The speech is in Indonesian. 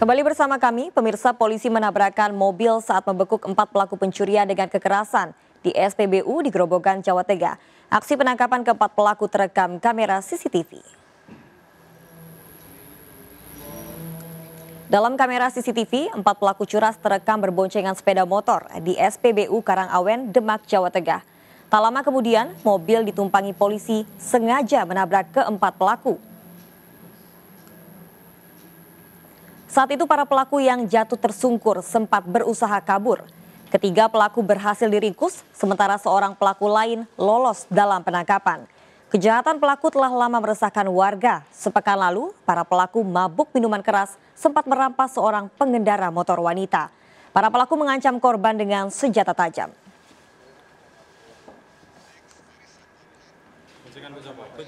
Kembali bersama kami, pemirsa polisi menabrakan mobil saat membekuk empat pelaku pencurian dengan kekerasan di SPBU di Gerobogan, Jawa Tengah. Aksi penangkapan keempat pelaku terekam kamera CCTV. Dalam kamera CCTV, empat pelaku curas terekam berboncengan sepeda motor di SPBU Karangawen, Demak, Jawa Tengah. Tak lama kemudian, mobil ditumpangi polisi sengaja menabrak keempat pelaku. Saat itu para pelaku yang jatuh tersungkur sempat berusaha kabur. Ketiga pelaku berhasil diringkus, sementara seorang pelaku lain lolos dalam penangkapan. Kejahatan pelaku telah lama meresahkan warga. Sepekan lalu, para pelaku mabuk minuman keras sempat merampas seorang pengendara motor wanita. Para pelaku mengancam korban dengan senjata tajam.